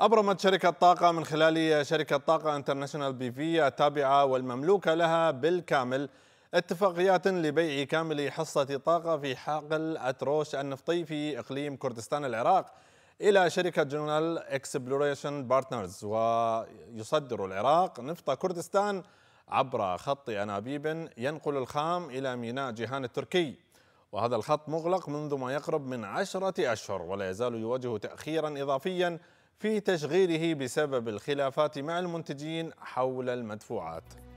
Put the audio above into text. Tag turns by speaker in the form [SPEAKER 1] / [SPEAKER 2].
[SPEAKER 1] أبرمت شركة طاقة من خلال شركة طاقة انترناشونال بي في التابعة والمملوكة لها بالكامل اتفاقيات لبيع كامل حصة طاقة في حقل أتروش النفطي في إقليم كردستان العراق إلى شركة جنرال إكسبلوريشن بارتنرز ويصدر العراق نفط كردستان عبر خط أنابيب ينقل الخام إلى ميناء جيهان التركي وهذا الخط مغلق منذ ما يقرب من عشرة أشهر ولا يزال يواجه تأخيرا إضافيا في تشغيله بسبب الخلافات مع المنتجين حول المدفوعات